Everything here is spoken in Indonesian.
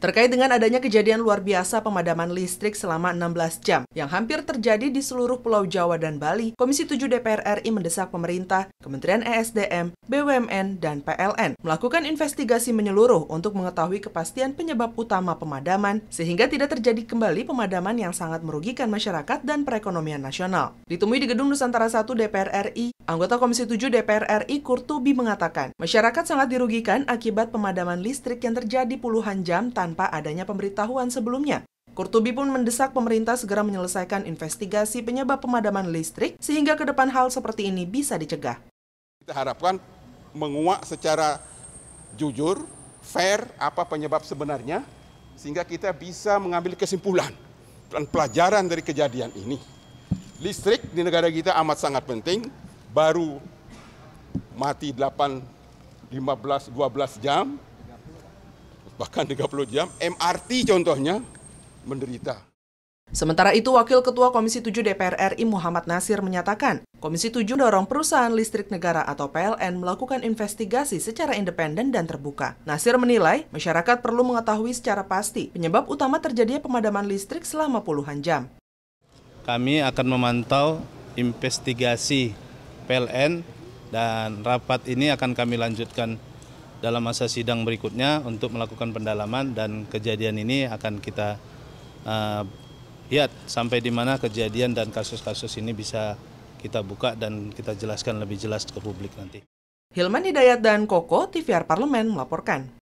Terkait dengan adanya kejadian luar biasa pemadaman listrik selama 16 jam yang hampir terjadi di seluruh Pulau Jawa dan Bali, Komisi 7 DPR RI mendesak pemerintah, Kementerian ESDM, BUMN, dan PLN melakukan investigasi menyeluruh untuk mengetahui kepastian penyebab utama pemadaman sehingga tidak terjadi kembali pemadaman yang sangat merugikan masyarakat dan perekonomian nasional. Ditemui di Gedung Nusantara 1 DPR RI, Anggota Komisi 7 DPR RI Kurtubi mengatakan, masyarakat sangat dirugikan akibat pemadaman listrik yang terjadi puluhan jam tanpa adanya pemberitahuan sebelumnya. Kurtubi pun mendesak pemerintah segera menyelesaikan investigasi penyebab pemadaman listrik sehingga ke depan hal seperti ini bisa dicegah. Kita harapkan menguak secara jujur, fair apa penyebab sebenarnya sehingga kita bisa mengambil kesimpulan dan pelajaran dari kejadian ini. Listrik di negara kita amat sangat penting baru mati 8, 15, 12 jam, bahkan 30 jam. MRT contohnya menderita. Sementara itu, Wakil Ketua Komisi 7 DPR RI Muhammad Nasir menyatakan, Komisi 7 dorong perusahaan listrik negara atau PLN melakukan investigasi secara independen dan terbuka. Nasir menilai, masyarakat perlu mengetahui secara pasti penyebab utama terjadinya pemadaman listrik selama puluhan jam. Kami akan memantau investigasi PLN dan rapat ini akan kami lanjutkan dalam masa sidang berikutnya untuk melakukan pendalaman dan kejadian ini akan kita uh, lihat sampai di mana kejadian dan kasus-kasus ini bisa kita buka dan kita jelaskan lebih jelas ke publik nanti. Hilman Hidayat dan Koko, TVR Parlemen melaporkan.